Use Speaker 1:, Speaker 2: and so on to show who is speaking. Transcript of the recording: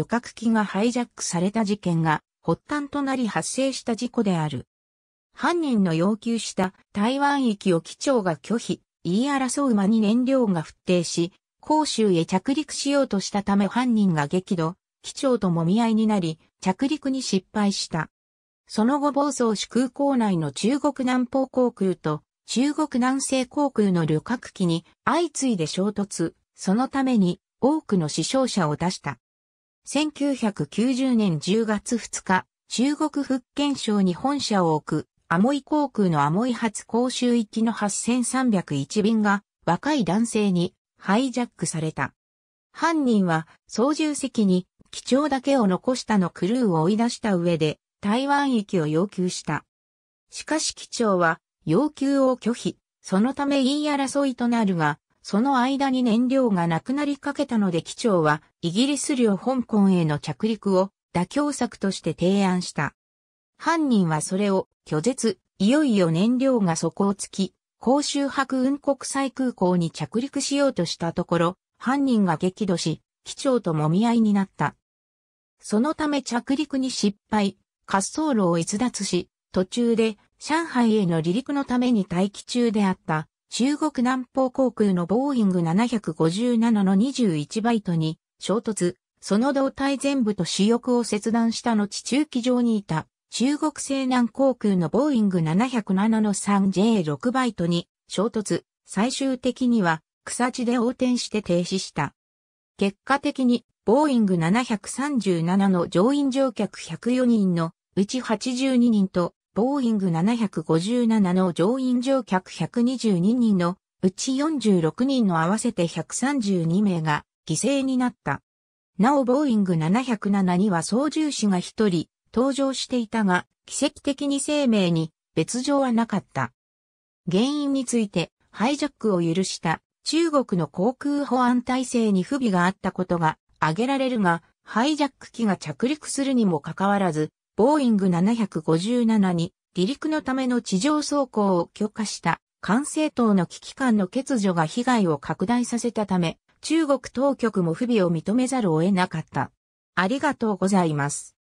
Speaker 1: 旅客機がハイジャックされた事件が発端となり発生した事故である。犯人の要求した台湾行きを機長が拒否、言い争う間に燃料が沸騰し、広州へ着陸しようとしたため犯人が激怒、機長ともみ合いになり、着陸に失敗した。その後暴走し空港内の中国南方航空と中国南西航空の旅客機に相次いで衝突、そのために多くの死傷者を出した。1990年10月2日、中国福建省に本社を置く、アモイ航空のアモイ発公衆行きの8301便が、若い男性にハイジャックされた。犯人は操縦席に機長だけを残したのクルーを追い出した上で台湾きを要求した。しかし機長は要求を拒否、そのため言い争いとなるが、その間に燃料がなくなりかけたので機長はイギリス領香港への着陸を妥協策として提案した。犯人はそれを拒絶、いよいよ燃料が底をつき、広州白雲国際空港に着陸しようとしたところ、犯人が激怒し、機長ともみ合いになった。そのため着陸に失敗、滑走路を逸脱し、途中で上海への離陸のために待機中であった中国南方航空のボーイング757の21バイトに衝突、その胴体全部と主翼を切断した後中機上にいた中国西南航空のボーイング707の 3J6 バイトに衝突、最終的には草地で横転して停止した。結果的にボーイング737の乗員乗客104人のうち82人とボーイング757の乗員乗客122人のうち46人の合わせて132名が犠牲になった。なおボーイング707には操縦士が一人搭乗していたが、奇跡的に生命に別状はなかった。原因についてハイジャックを許した中国の航空保安体制に不備があったことが挙げられるが、ハイジャック機が着陸するにもかかわらず、ボーイング757に離陸のための地上走行を許可した管制塔の危機感の欠如が被害を拡大させたため、中国当局も不備を認めざるを得なかった。ありがとうございます。